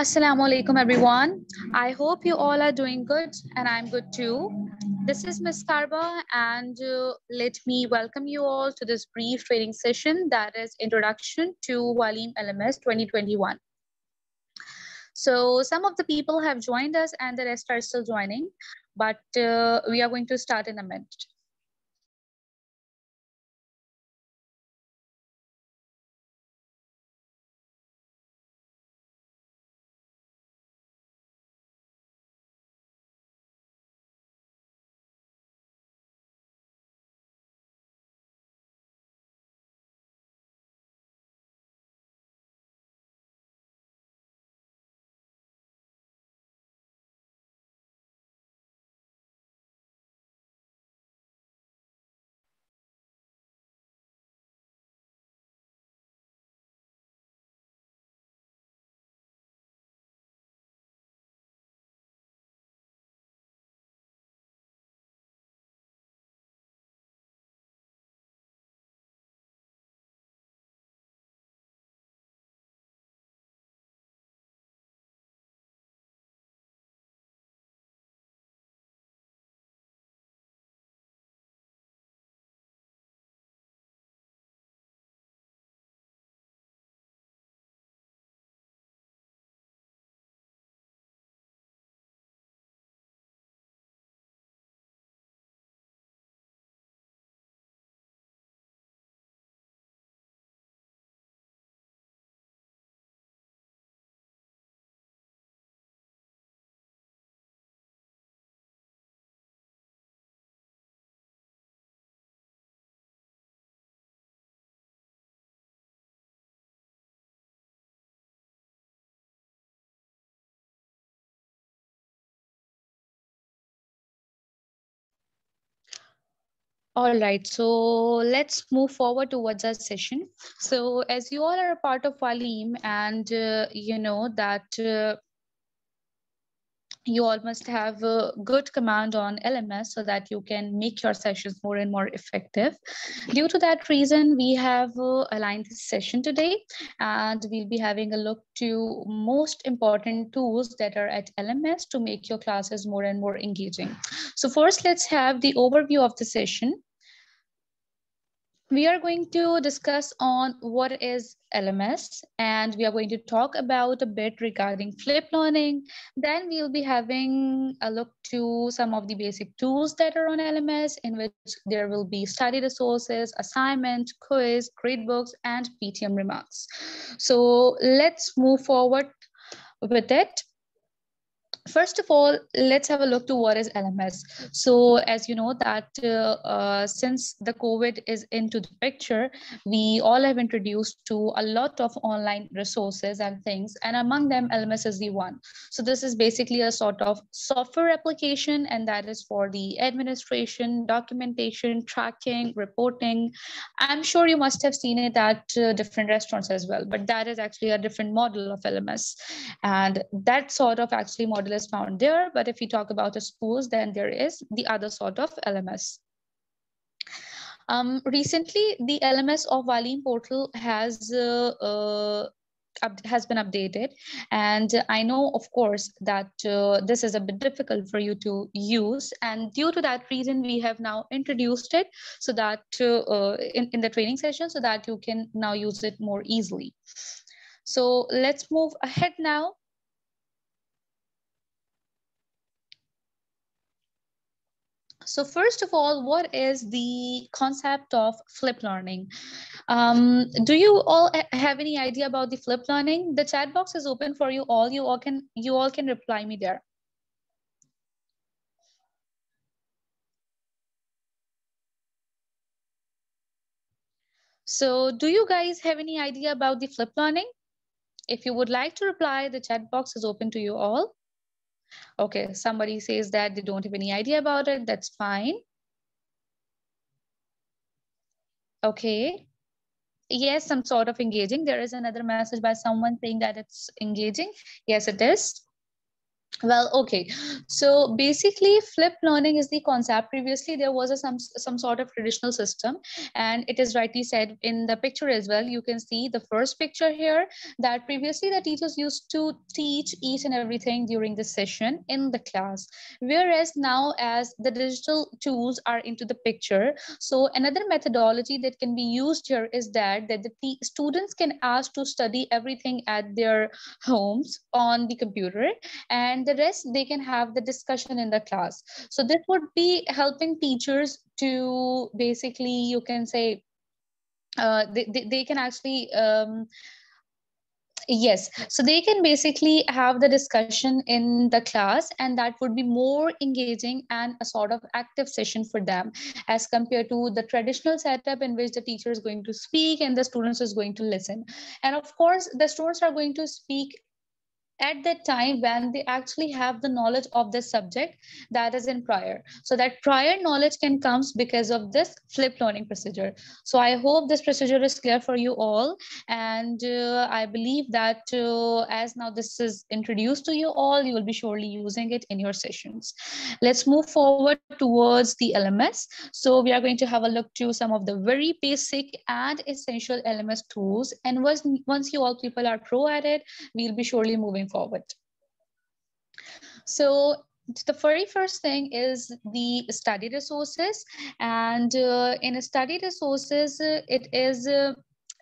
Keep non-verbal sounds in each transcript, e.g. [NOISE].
Assalamu alaikum everyone. I hope you all are doing good and I'm good too. This is Ms. Karba and uh, let me welcome you all to this brief training session that is Introduction to Walim LMS 2021. So some of the people have joined us and the rest are still joining, but uh, we are going to start in a minute. All right, so let's move forward towards our session. So as you all are a part of Walim and uh, you know that uh, you all must have a good command on LMS so that you can make your sessions more and more effective. Due to that reason, we have uh, aligned this session today and we'll be having a look to most important tools that are at LMS to make your classes more and more engaging. So first, let's have the overview of the session we are going to discuss on what is LMS and we are going to talk about a bit regarding flip learning. Then we'll be having a look to some of the basic tools that are on LMS in which there will be study resources, assignment, quiz, grade books, and PTM remarks. So let's move forward with it first of all let's have a look to what is lms so as you know that uh, uh, since the covid is into the picture we all have introduced to a lot of online resources and things and among them lms is the one so this is basically a sort of software application and that is for the administration documentation tracking reporting i'm sure you must have seen it at uh, different restaurants as well but that is actually a different model of lms and that sort of actually model found there, but if we talk about the schools, then there is the other sort of LMS. Um, recently, the LMS of Valim portal has uh, uh, has been updated and i know of course that uh, this is a bit difficult for you to use and due to that reason we have now introduced it so that uh, uh in, in the training session so that you can now use it more easily so let's move ahead now So first of all, what is the concept of flip learning? Um, do you all have any idea about the flip learning? The chat box is open for you all. You all can you all can reply me there. So do you guys have any idea about the flip learning? If you would like to reply, the chat box is open to you all. Okay, somebody says that they don't have any idea about it. That's fine. Okay. Yes, some sort of engaging. There is another message by someone saying that it's engaging. Yes, it is well okay so basically flip learning is the concept previously there was a some some sort of traditional system and it is rightly said in the picture as well you can see the first picture here that previously the teachers used to teach each and everything during the session in the class whereas now as the digital tools are into the picture so another methodology that can be used here is that that the students can ask to study everything at their homes on the computer and and the rest they can have the discussion in the class so this would be helping teachers to basically you can say uh, they, they, they can actually um, yes so they can basically have the discussion in the class and that would be more engaging and a sort of active session for them as compared to the traditional setup in which the teacher is going to speak and the students is going to listen and of course the students are going to speak at that time when they actually have the knowledge of the subject that is in prior so that prior knowledge can comes because of this flip learning procedure so i hope this procedure is clear for you all and uh, i believe that uh, as now this is introduced to you all you will be surely using it in your sessions let's move forward towards the lms so we are going to have a look to some of the very basic and essential lms tools and once once you all people are pro at it we'll be surely moving forward. So the very first thing is the study resources and uh, in study resources uh, it is uh,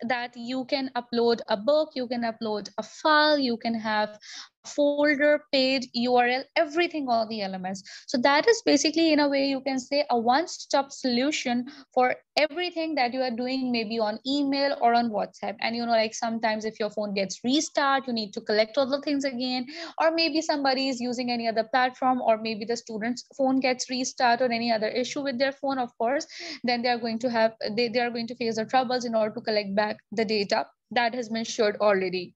that you can upload a book you can upload a file you can have folder, page, URL, everything, all the elements. So that is basically in a way you can say a one-stop solution for everything that you are doing maybe on email or on WhatsApp. And you know, like sometimes if your phone gets restart, you need to collect all the things again, or maybe somebody is using any other platform or maybe the student's phone gets restart or any other issue with their phone, of course, then they are going to have, they, they are going to face the troubles in order to collect back the data that has been shared already.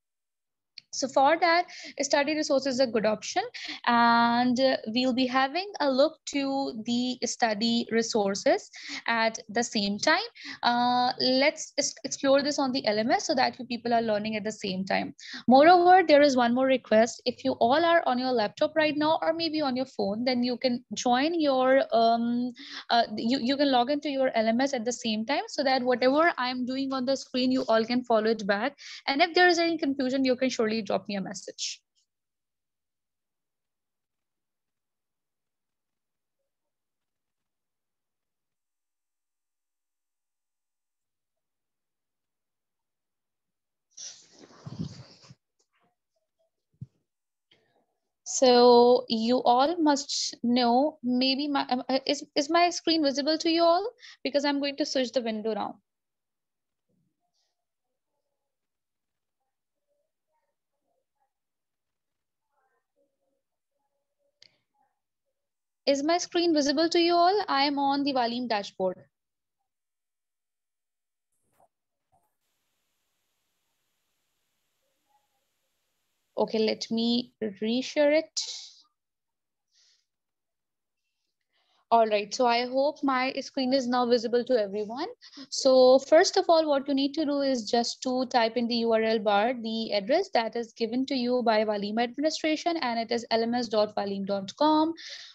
So for that, study resource is a good option and we'll be having a look to the study resources at the same time. Uh, let's explore this on the LMS so that you people are learning at the same time. Moreover, there is one more request. If you all are on your laptop right now or maybe on your phone, then you can join your, um, uh, you, you can log into your LMS at the same time so that whatever I'm doing on the screen, you all can follow it back. And if there is any confusion, you can surely drop me a message. So you all must know, maybe my, uh, is, is my screen visible to you all? Because I'm going to switch the window now. Is my screen visible to you all? I am on the Valim dashboard. Okay, let me reshare it. All right, so I hope my screen is now visible to everyone. So first of all, what you need to do is just to type in the URL bar, the address that is given to you by Valim administration and it is lms.valim.com.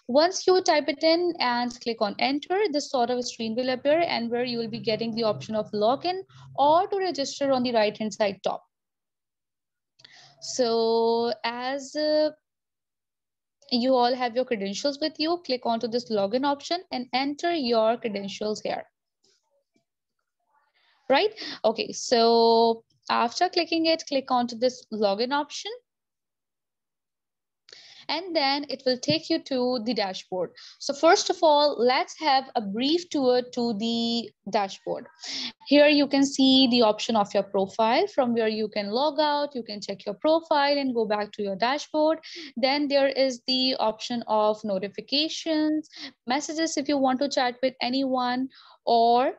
Once you type it in and click on enter, this sort of screen will appear and where you will be getting the option of login or to register on the right hand side top. So as uh, you all have your credentials with you. Click onto this login option and enter your credentials here. Right? Okay, so after clicking it, click onto this login option and then it will take you to the dashboard. So first of all, let's have a brief tour to the dashboard. Here you can see the option of your profile from where you can log out, you can check your profile and go back to your dashboard. Then there is the option of notifications, messages if you want to chat with anyone or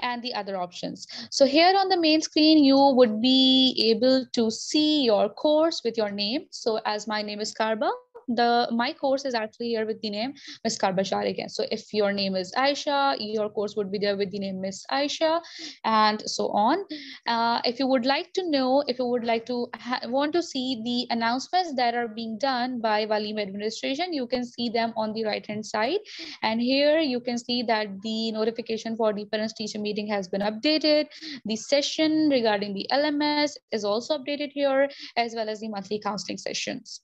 and the other options. So here on the main screen, you would be able to see your course with your name. So as my name is Karba, the my course is actually here with the name Miss Karbashar again. So if your name is Aisha, your course would be there with the name Miss Aisha, and so on. Uh, if you would like to know, if you would like to want to see the announcements that are being done by Valim administration, you can see them on the right hand side. And here you can see that the notification for the parents teacher meeting has been updated. The session regarding the LMS is also updated here, as well as the monthly counseling sessions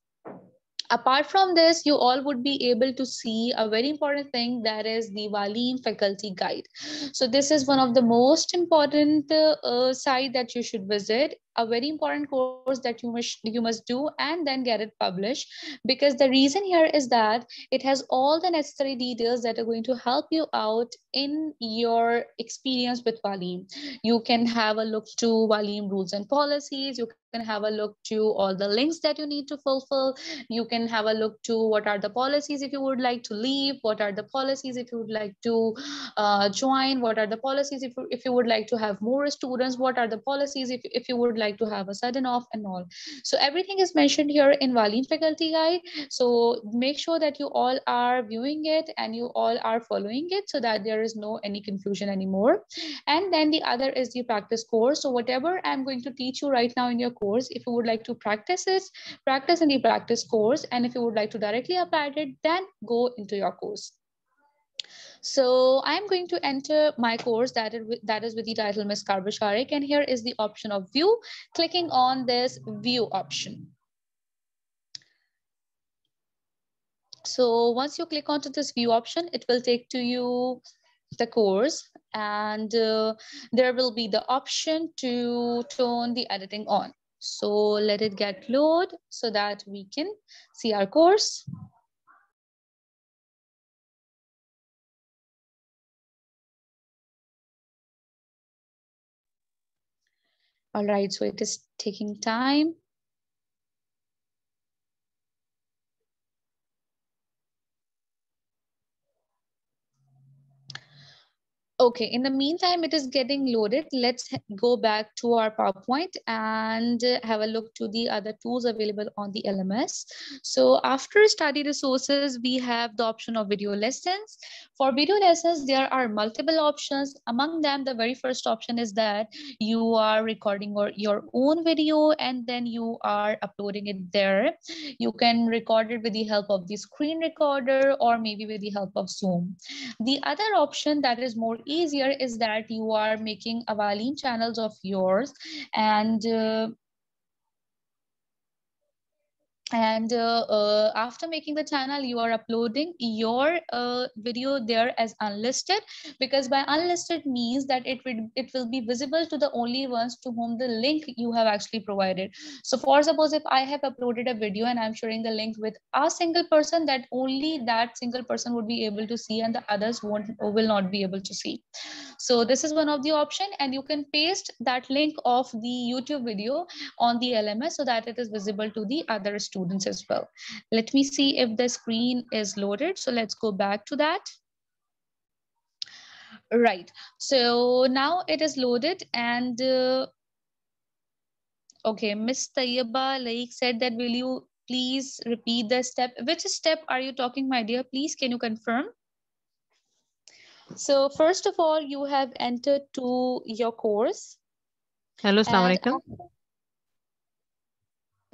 apart from this, you all would be able to see a very important thing that is the Valeen faculty guide. So this is one of the most important uh, uh, site that you should visit a very important course that you must you must do and then get it published because the reason here is that it has all the necessary details that are going to help you out in your experience with Valim. You can have a look to Valim rules and policies. You can have a look to all the links that you need to fulfill. You can have a look to what are the policies if you would like to leave, what are the policies if you would like to uh, join, what are the policies if, if you would like to have more students, what are the policies if, if you would like like to have a sudden off and all. So everything is mentioned here in Valin faculty guide. So make sure that you all are viewing it and you all are following it so that there is no any confusion anymore. And then the other is the practice course. So whatever I'm going to teach you right now in your course, if you would like to practice it, practice in the practice course. And if you would like to directly apply it, then go into your course. So I'm going to enter my course that is with the title Miss Karbasharik and here is the option of view, clicking on this view option. So once you click onto this view option, it will take to you the course and uh, there will be the option to turn the editing on. So let it get load so that we can see our course. All right, so it is taking time. Okay, in the meantime, it is getting loaded. Let's go back to our PowerPoint and uh, have a look to the other tools available on the LMS. So after study resources, we have the option of video lessons. For video lessons, there are multiple options. Among them, the very first option is that you are recording or your own video and then you are uploading it there. You can record it with the help of the screen recorder or maybe with the help of Zoom. The other option that is more easier is that you are making avaline channels of yours and uh, and uh, uh, after making the channel you are uploading your uh, video there as unlisted because by unlisted means that it would it will be visible to the only ones to whom the link you have actually provided so for suppose if i have uploaded a video and i'm sharing the link with a single person that only that single person would be able to see and the others won't will not be able to see so this is one of the option and you can paste that link of the youtube video on the lms so that it is visible to the other students students as well. Let me see if the screen is loaded. So let's go back to that. Right, so now it is loaded and uh, okay, Miss Tayyaba Laik said that will you please repeat the step? Which step are you talking, my dear? Please, can you confirm? So first of all, you have entered to your course. Hello, Assalamualaikum.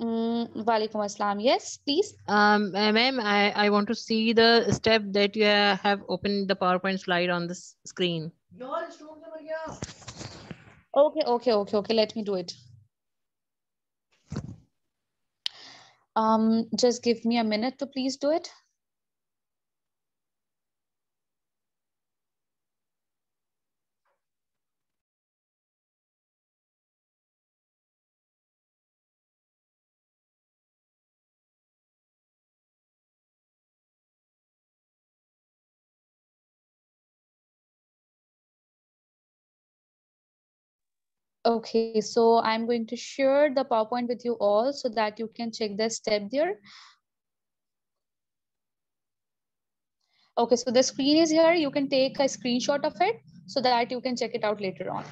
Mm, Walaikum Assalam. Yes, please. Um, uh, ma'am, I, I want to see the step that you have opened the PowerPoint slide on the screen. Okay, okay, okay, okay. Let me do it. Um, just give me a minute to please do it. Okay, so I'm going to share the PowerPoint with you all so that you can check the step there. Okay, so the screen is here. You can take a screenshot of it so that you can check it out later on.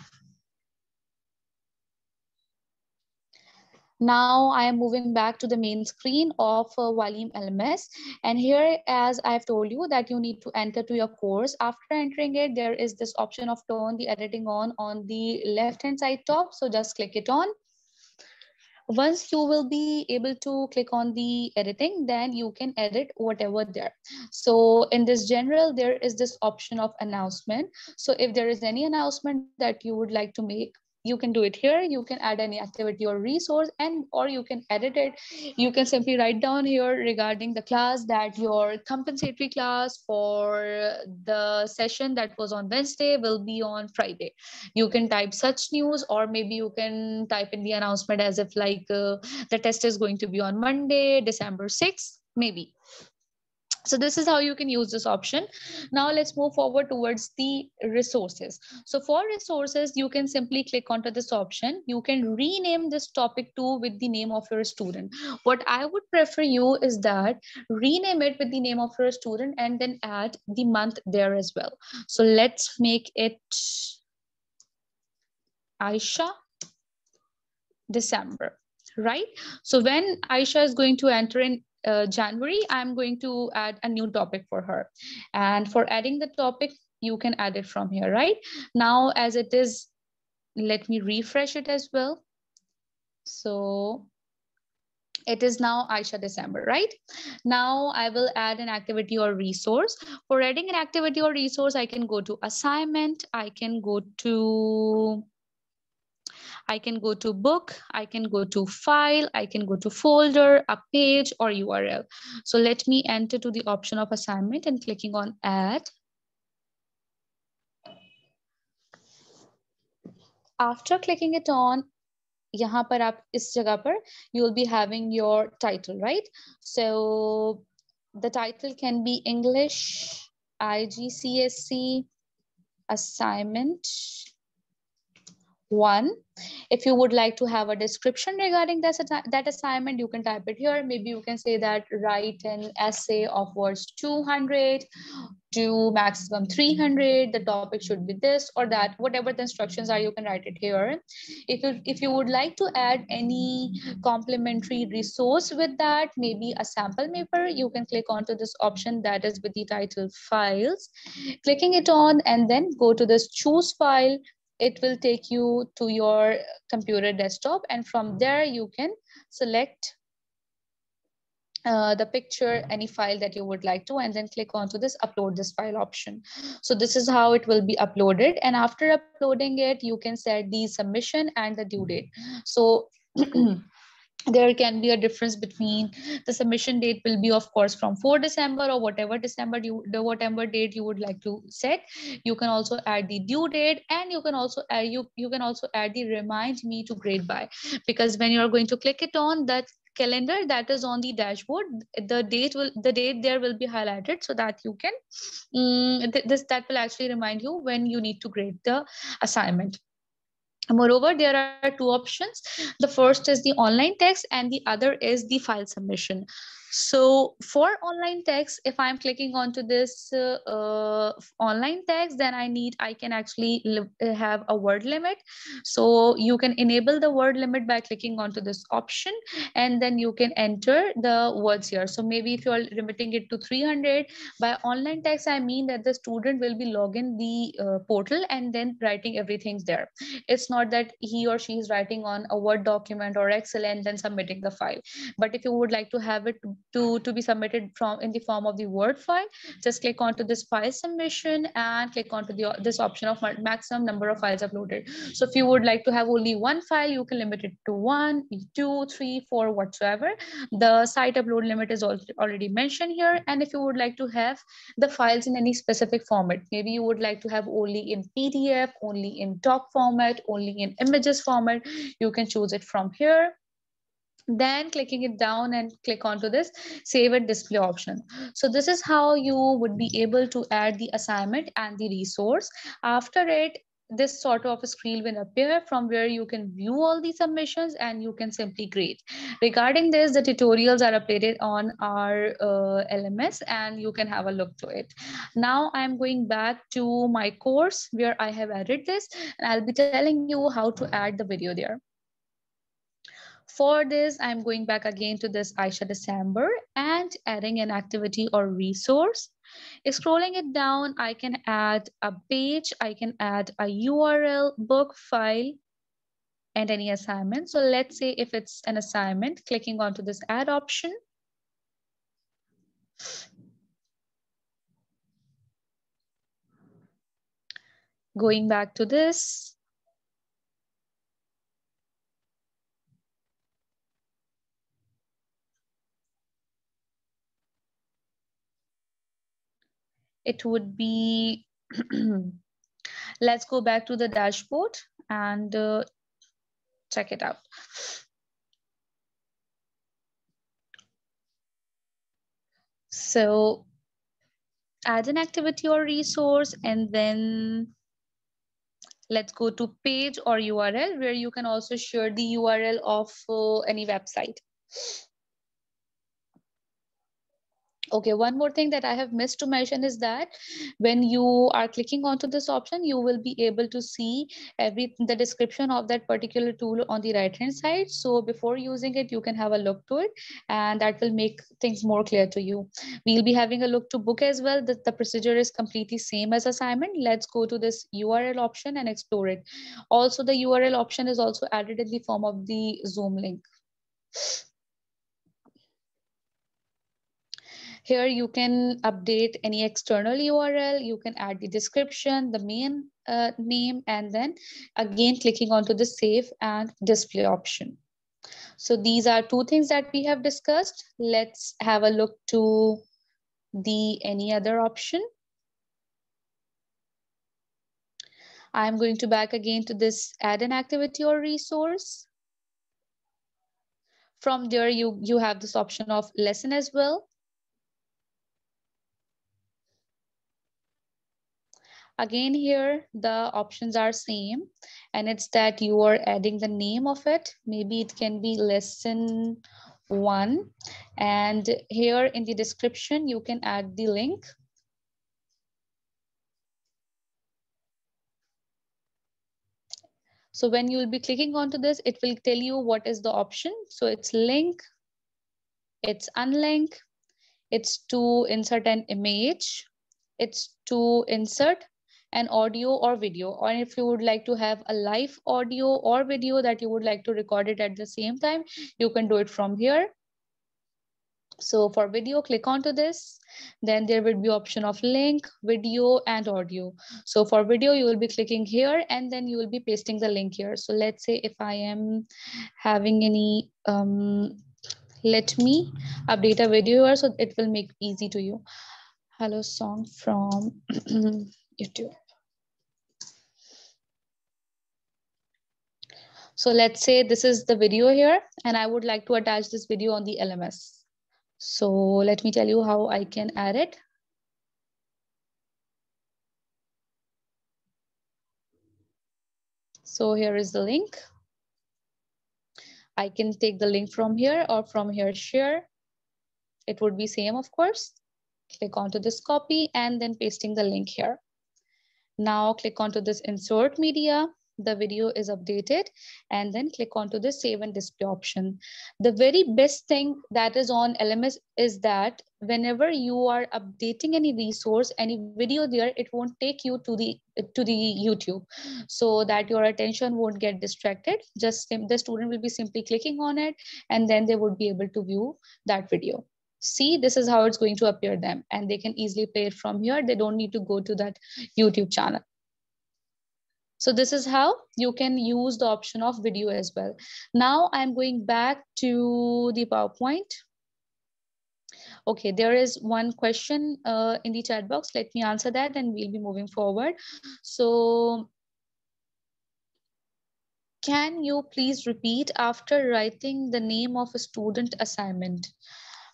Now I am moving back to the main screen of uh, Walim LMS. And here, as I've told you that you need to enter to your course. After entering it, there is this option of turn the editing on on the left-hand side top. So just click it on once you will be able to click on the editing then you can edit whatever there so in this general there is this option of announcement so if there is any announcement that you would like to make you can do it here you can add any activity or resource and or you can edit it you can simply write down here regarding the class that your compensatory class for the session that was on wednesday will be on friday you can type such news or maybe you can type in the announcement as if like uh, the test is going to be on monday december 6th maybe so this is how you can use this option. Now let's move forward towards the resources. So for resources, you can simply click onto this option. You can rename this topic to with the name of your student. What I would prefer you is that rename it with the name of your student and then add the month there as well. So let's make it Aisha December, right? So when Aisha is going to enter in uh, January, I'm going to add a new topic for her. And for adding the topic, you can add it from here, right? Now, as it is, let me refresh it as well. So it is now Aisha December, right? Now I will add an activity or resource. For adding an activity or resource, I can go to assignment. I can go to I can go to book, I can go to file, I can go to folder, a page or URL. So let me enter to the option of assignment and clicking on add. After clicking it on, यहाँ पर आप इस जगह पर you will be having your title, right? So the title can be English, IGCSE, assignment, one. If you would like to have a description regarding this, that assignment, you can type it here. Maybe you can say that write an essay of words 200 to maximum 300. The topic should be this or that. Whatever the instructions are, you can write it here. If you, if you would like to add any complementary resource with that, maybe a sample paper, you can click onto this option that is with the title files. Clicking it on and then go to this choose file it will take you to your computer desktop and from there you can select uh, the picture, any file that you would like to, and then click onto this upload this file option. So this is how it will be uploaded. And after uploading it, you can set the submission and the due date. So [CLEARS THROAT] there can be a difference between the submission date will be of course from 4 december or whatever december you the whatever date you would like to set you can also add the due date and you can also add you you can also add the remind me to grade by because when you are going to click it on that calendar that is on the dashboard the date will the date there will be highlighted so that you can um, th this that will actually remind you when you need to grade the assignment Moreover, there are two options. The first is the online text and the other is the file submission. So for online text, if I'm clicking onto this uh, uh, online text, then I need, I can actually uh, have a word limit. So you can enable the word limit by clicking onto this option and then you can enter the words here. So maybe if you're limiting it to 300 by online text, I mean that the student will be logging the uh, portal and then writing everything there. It's not that he or she is writing on a Word document or Excel and then submitting the file. But if you would like to have it to, to be submitted from in the form of the Word file. Just click onto this file submission and click onto the, this option of maximum number of files uploaded. So if you would like to have only one file, you can limit it to one, two, three, four, whatsoever. The site upload limit is already mentioned here. And if you would like to have the files in any specific format, maybe you would like to have only in PDF, only in doc format, only in images format, you can choose it from here then clicking it down and click onto this save and display option so this is how you would be able to add the assignment and the resource after it this sort of a screen will appear from where you can view all the submissions and you can simply grade. Regarding this, the tutorials are updated on our uh, LMS and you can have a look to it. Now I'm going back to my course where I have added this and I'll be telling you how to add the video there. For this, I'm going back again to this Aisha December and adding an activity or resource. Scrolling it down, I can add a page, I can add a URL, book file, and any assignment. So let's say if it's an assignment, clicking onto this add option. Going back to this, it would be, [CLEARS THROAT] let's go back to the dashboard and uh, check it out. So add an activity or resource and then let's go to page or URL where you can also share the URL of uh, any website. Okay, one more thing that I have missed to mention is that when you are clicking onto this option, you will be able to see every the description of that particular tool on the right hand side. So before using it, you can have a look to it and that will make things more clear to you. We'll be having a look to book as well. The, the procedure is completely same as assignment. Let's go to this URL option and explore it. Also, the URL option is also added in the form of the Zoom link. Here you can update any external URL, you can add the description, the main uh, name, and then again clicking onto the save and display option. So these are two things that we have discussed. Let's have a look to the any other option. I'm going to back again to this add an activity or resource. From there, you, you have this option of lesson as well. Again, here the options are same and it's that you are adding the name of it. Maybe it can be lesson one. And here in the description, you can add the link. So when you'll be clicking onto this, it will tell you what is the option. So it's link, it's unlink, it's to insert an image, it's to insert an audio or video or if you would like to have a live audio or video that you would like to record it at the same time you can do it from here so for video click onto this then there will be option of link video and audio so for video you will be clicking here and then you will be pasting the link here so let's say if i am having any um let me update a video here so it will make easy to you hello song from [CLEARS THROAT] youtube So let's say this is the video here, and I would like to attach this video on the LMS. So let me tell you how I can add it. So here is the link. I can take the link from here or from here share. It would be same, of course. Click onto this copy and then pasting the link here. Now click onto this insert media the video is updated and then click onto the save and display option. The very best thing that is on LMS is that whenever you are updating any resource, any video there, it won't take you to the to the YouTube so that your attention won't get distracted. Just the student will be simply clicking on it and then they would be able to view that video see this is how it's going to appear them and they can easily play it from here they don't need to go to that youtube channel so this is how you can use the option of video as well. Now I'm going back to the PowerPoint. Okay, there is one question uh, in the chat box. Let me answer that and we'll be moving forward. So can you please repeat after writing the name of a student assignment?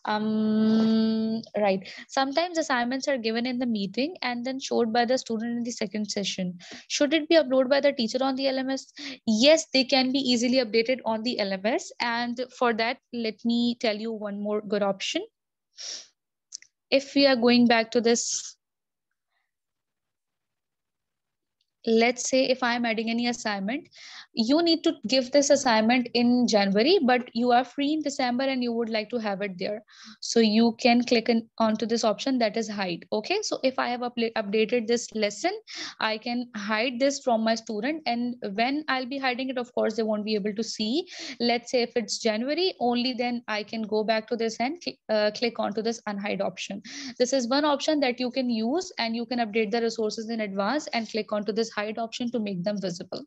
Um, right. Sometimes assignments are given in the meeting and then showed by the student in the second session. Should it be uploaded by the teacher on the LMS? Yes, they can be easily updated on the LMS. And for that, let me tell you one more good option. If we are going back to this let's say if i'm adding any assignment you need to give this assignment in january but you are free in december and you would like to have it there so you can click on onto this option that is hide okay so if i have up updated this lesson i can hide this from my student and when i'll be hiding it of course they won't be able to see let's say if it's january only then i can go back to this and cl uh, click onto this unhide option this is one option that you can use and you can update the resources in advance and click onto this hide option to make them visible.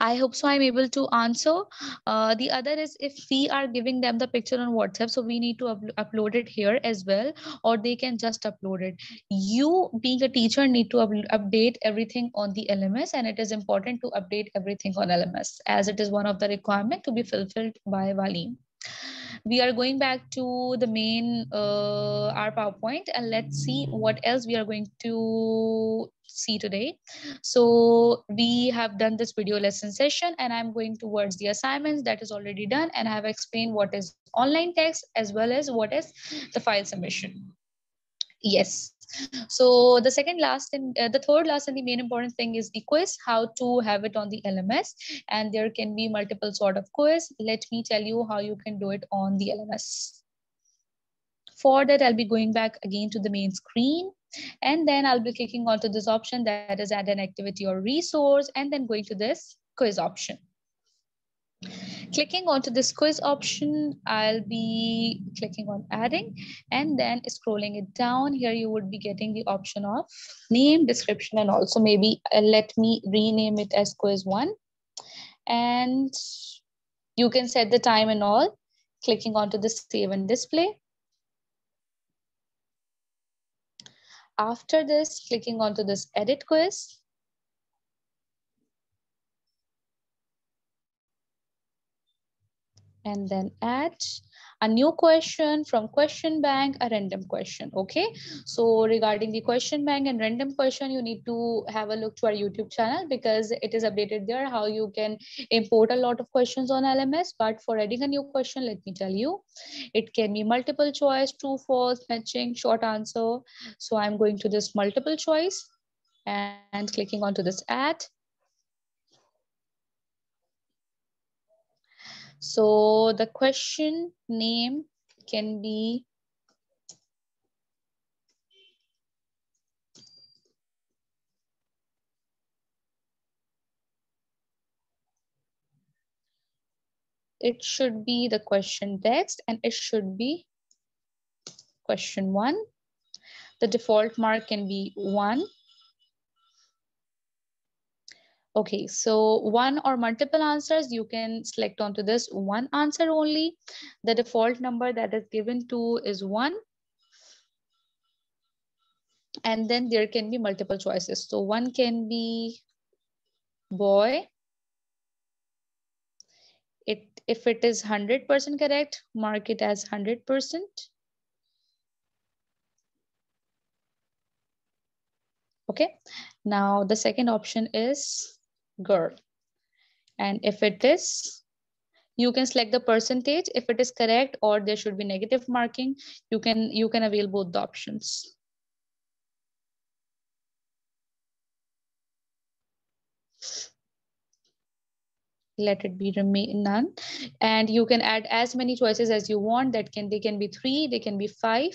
I hope so I'm able to answer. Uh, the other is if we are giving them the picture on WhatsApp, so we need to up upload it here as well, or they can just upload it. You being a teacher need to up update everything on the LMS and it is important to update everything on LMS as it is one of the requirement to be fulfilled by Valim we are going back to the main uh, our powerpoint and let's see what else we are going to see today so we have done this video lesson session and i'm going towards the assignments that is already done and i have explained what is online text as well as what is the file submission yes so the second last and uh, the third last and the main important thing is the quiz, how to have it on the LMS. And there can be multiple sort of quiz. Let me tell you how you can do it on the LMS. For that, I'll be going back again to the main screen. And then I'll be clicking onto this option that is add an activity or resource and then going to this quiz option. Clicking onto this quiz option, I'll be clicking on adding and then scrolling it down. Here you would be getting the option of name, description, and also maybe uh, let me rename it as quiz one. And you can set the time and all, clicking onto the save and display. After this, clicking onto this edit quiz, and then add a new question from question bank, a random question, okay? So regarding the question bank and random question, you need to have a look to our YouTube channel because it is updated there, how you can import a lot of questions on LMS. But for adding a new question, let me tell you, it can be multiple choice, true, false, matching, short answer. So I'm going to this multiple choice and clicking onto this add. So the question name can be it should be the question text and it should be question one. The default mark can be one Okay, so one or multiple answers, you can select onto this one answer only. The default number that is given to is one. And then there can be multiple choices. So one can be boy. It, if it is 100% correct, mark it as 100%. Okay, now the second option is girl. And if it is, you can select the percentage. If it is correct or there should be negative marking, you can, you can avail both the options. let it be remain none and you can add as many choices as you want that can they can be three they can be five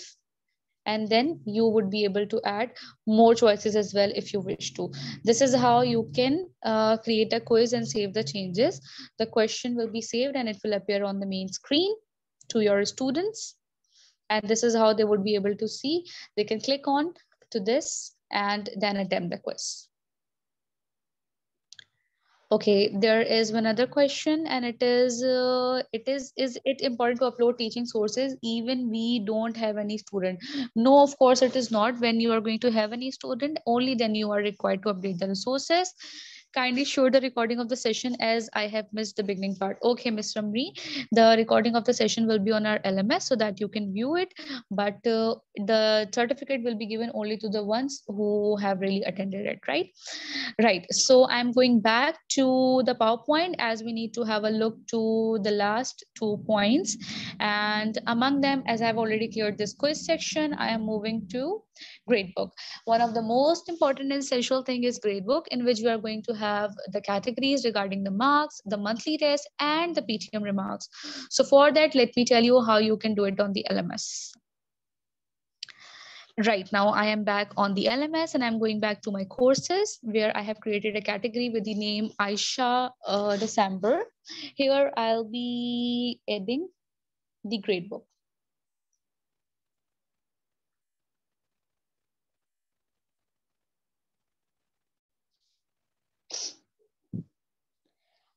and then you would be able to add more choices as well if you wish to. This is how you can uh, create a quiz and save the changes. The question will be saved and it will appear on the main screen to your students. And this is how they would be able to see. They can click on to this and then attempt the quiz okay there is one other question and it is uh, it is is it important to upload teaching sources even we don't have any student no of course it is not when you are going to have any student only then you are required to update the resources kindly show the recording of the session as I have missed the beginning part. Okay, Ms. Ramri, the recording of the session will be on our LMS so that you can view it, but uh, the certificate will be given only to the ones who have really attended it, right? Right, so I'm going back to the PowerPoint as we need to have a look to the last two points. And among them, as I've already cleared this quiz section, I am moving to gradebook. One of the most important and essential thing is gradebook in which we are going to have the categories regarding the marks, the monthly test, and the PTM remarks. So for that, let me tell you how you can do it on the LMS. Right now, I am back on the LMS and I'm going back to my courses where I have created a category with the name Aisha uh, December. Here, I'll be adding the gradebook.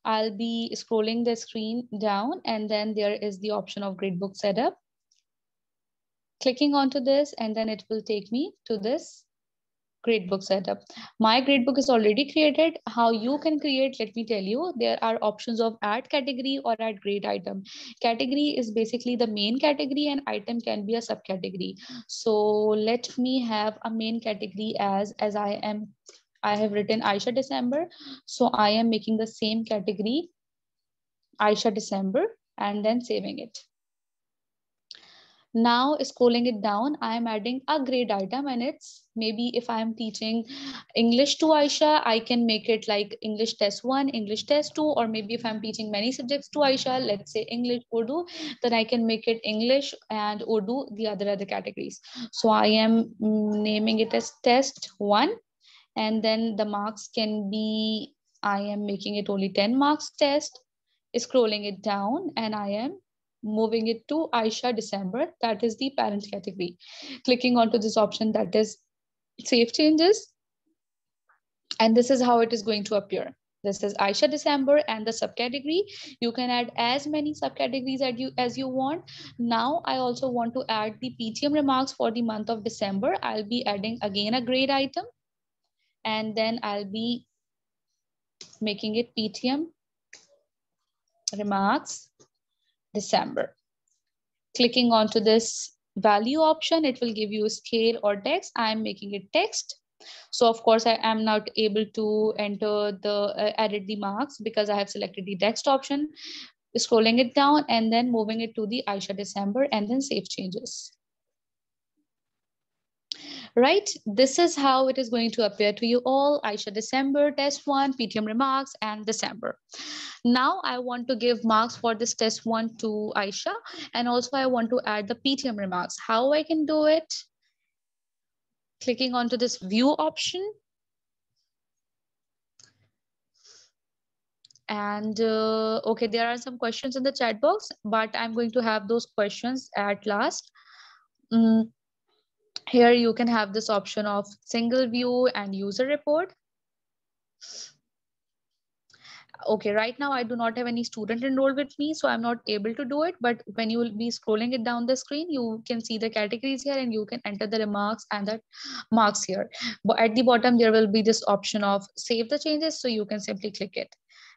I'll be scrolling the screen down and then there is the option of gradebook setup. Clicking onto this and then it will take me to this gradebook setup. My gradebook is already created. How you can create, let me tell you, there are options of add category or add grade item. Category is basically the main category and item can be a subcategory. So let me have a main category as, as I am I have written Aisha December. So I am making the same category Aisha December and then saving it. Now scrolling it down, I am adding a grade item and it's maybe if I'm teaching English to Aisha, I can make it like English test one, English test two, or maybe if I'm teaching many subjects to Aisha, let's say English, Urdu, then I can make it English and Urdu, the other other categories. So I am naming it as test one and then the marks can be I am making it only 10 marks test, scrolling it down, and I am moving it to Aisha December. That is the parent category. Clicking onto this option that is save changes. And this is how it is going to appear. This is Aisha December and the subcategory. You can add as many subcategories as you, as you want. Now I also want to add the PGM remarks for the month of December. I'll be adding again a grade item and then I'll be making it PTM remarks December. Clicking onto this value option, it will give you scale or text. I'm making it text. So of course I am not able to enter the uh, edit the marks because I have selected the text option, scrolling it down and then moving it to the Aisha December and then save changes right? This is how it is going to appear to you all. Aisha December, test one, PTM remarks and December. Now I want to give marks for this test one to Aisha. And also I want to add the PTM remarks. How I can do it? Clicking onto this view option. and uh, okay there are some questions in the chat box but i'm going to have those questions at last mm. Here you can have this option of single view and user report. Okay, right now I do not have any student enrolled with me, so I'm not able to do it. But when you will be scrolling it down the screen, you can see the categories here and you can enter the remarks and the marks here. But at the bottom, there will be this option of save the changes. So you can simply click it.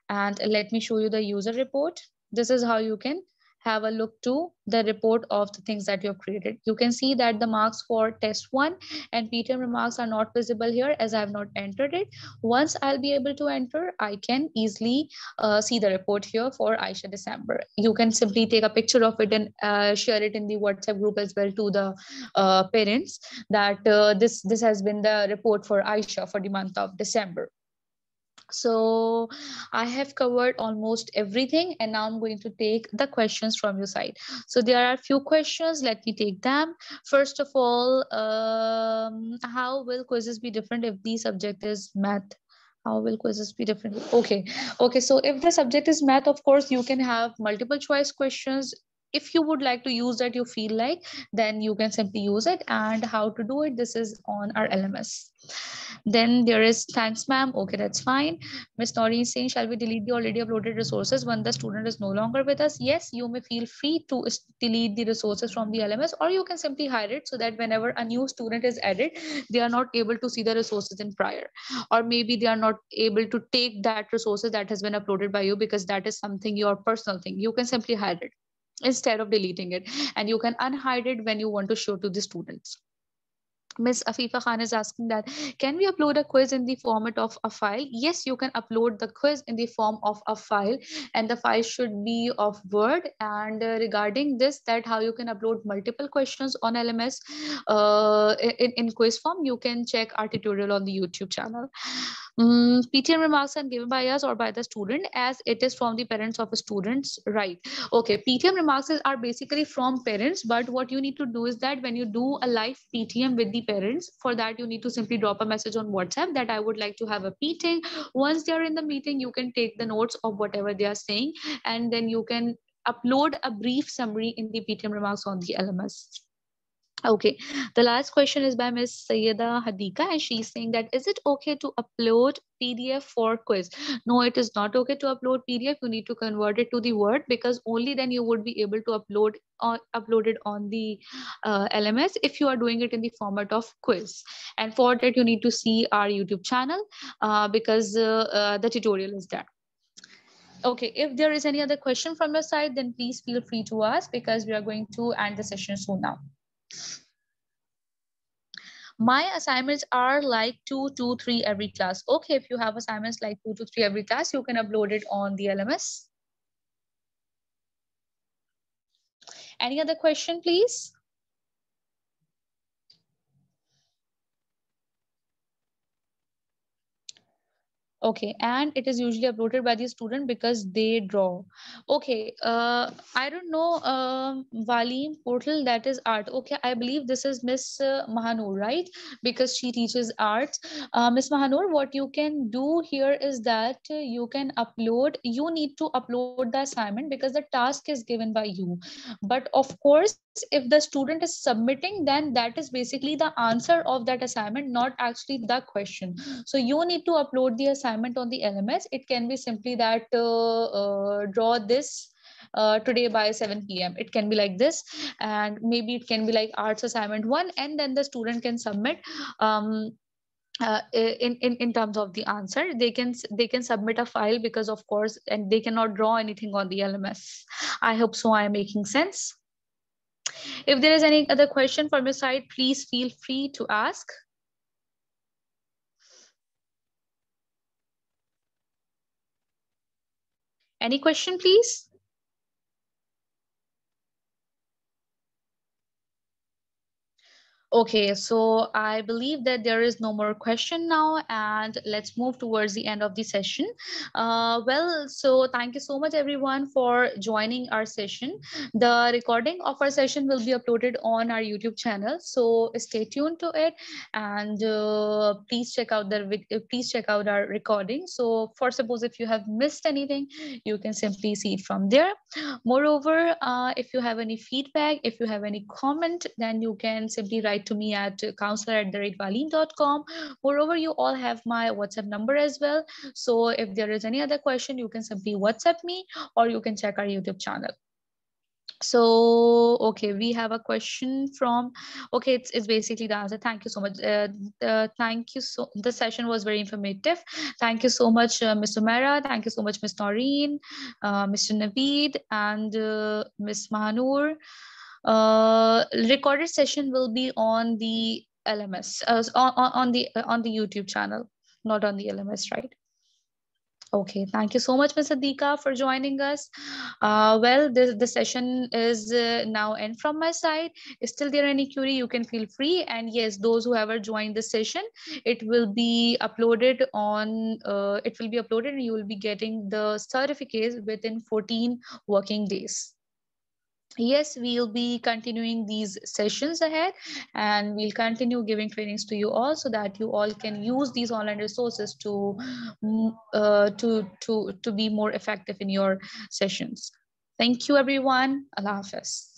And let me show you the user report. This is how you can have a look to the report of the things that you have created. You can see that the marks for test one and PTM remarks are not visible here as I have not entered it. Once I'll be able to enter, I can easily uh, see the report here for Aisha December. You can simply take a picture of it and uh, share it in the WhatsApp group as well to the uh, parents that uh, this, this has been the report for Aisha for the month of December so i have covered almost everything and now i'm going to take the questions from your side so there are a few questions let me take them first of all um, how will quizzes be different if the subject is math how will quizzes be different okay okay so if the subject is math of course you can have multiple choice questions if you would like to use that you feel like then you can simply use it and how to do it this is on our lms then there is thanks ma'am okay that's fine miss noreen saying shall we delete the already uploaded resources when the student is no longer with us yes you may feel free to delete the resources from the lms or you can simply hide it so that whenever a new student is added they are not able to see the resources in prior or maybe they are not able to take that resources that has been uploaded by you because that is something your personal thing you can simply hide it instead of deleting it and you can unhide it when you want to show to the students Miss Afifa Khan is asking that, can we upload a quiz in the format of a file? Yes, you can upload the quiz in the form of a file and the file should be of Word. And uh, regarding this, that how you can upload multiple questions on LMS uh, in, in quiz form, you can check our tutorial on the YouTube channel. Um, mm, PTM remarks are given by us or by the student as it is from the parents of students, right? Okay, PTM remarks are basically from parents, but what you need to do is that when you do a live PTM with the parents. For that, you need to simply drop a message on WhatsApp that I would like to have a meeting. Once they are in the meeting, you can take the notes of whatever they are saying, and then you can upload a brief summary in the PTM remarks on the LMS. Okay, the last question is by Ms. Sayeda Hadika, and she's saying that is it okay to upload PDF for quiz? No, it is not okay to upload PDF. You need to convert it to the Word because only then you would be able to upload uh, upload it on the uh, LMS if you are doing it in the format of quiz. And for that, you need to see our YouTube channel uh, because uh, uh, the tutorial is there okay if there is any other question from your side then please feel free to ask because we are going to end the session soon now my assignments are like two three every class. Okay, if you have assignments like two to three every class, you can upload it on the LMS. Any other question, please? okay and it is usually uploaded by the student because they draw okay uh, i don't know um uh, valim portal that is art okay i believe this is miss uh, Mahanur, right because she teaches art uh, miss Mahanur, what you can do here is that you can upload you need to upload the assignment because the task is given by you but of course if the student is submitting, then that is basically the answer of that assignment, not actually the question. So you need to upload the assignment on the LMS. It can be simply that uh, uh, draw this uh, today by 7 p.m. It can be like this, and maybe it can be like arts assignment one, and then the student can submit. Um, uh, in, in in terms of the answer they can they can submit a file because of course and they cannot draw anything on the lms i hope so i am making sense if there is any other question from your side, please feel free to ask. Any question, please? Okay, so I believe that there is no more question now and let's move towards the end of the session. Uh, well, so thank you so much everyone for joining our session. The recording of our session will be uploaded on our YouTube channel. So stay tuned to it and uh, please check out the uh, please check out our recording. So for suppose if you have missed anything, you can simply see it from there. Moreover, uh, if you have any feedback, if you have any comment, then you can simply write write to me at counselor at the ratevaleen.com. Moreover, you all have my WhatsApp number as well. So if there is any other question, you can simply WhatsApp me or you can check our YouTube channel so okay we have a question from okay it's, it's basically the answer thank you so much uh, uh, thank you so the session was very informative thank you so much uh, ms thank you so much ms noreen uh, mr naveed and uh, ms mahanur uh, recorded session will be on the LMS, uh, on, on, the, uh, on the YouTube channel, not on the LMS, right? Okay, thank you so much, Ms. Dika, for joining us. Uh, well, this, the session is uh, now end from my side. Is still there any query, you can feel free. And yes, those who ever joined the session, it will be uploaded on, uh, it will be uploaded and you will be getting the certificates within 14 working days yes we'll be continuing these sessions ahead and we'll continue giving trainings to you all so that you all can use these online resources to mm, uh, to to to be more effective in your sessions thank you everyone allah hafiz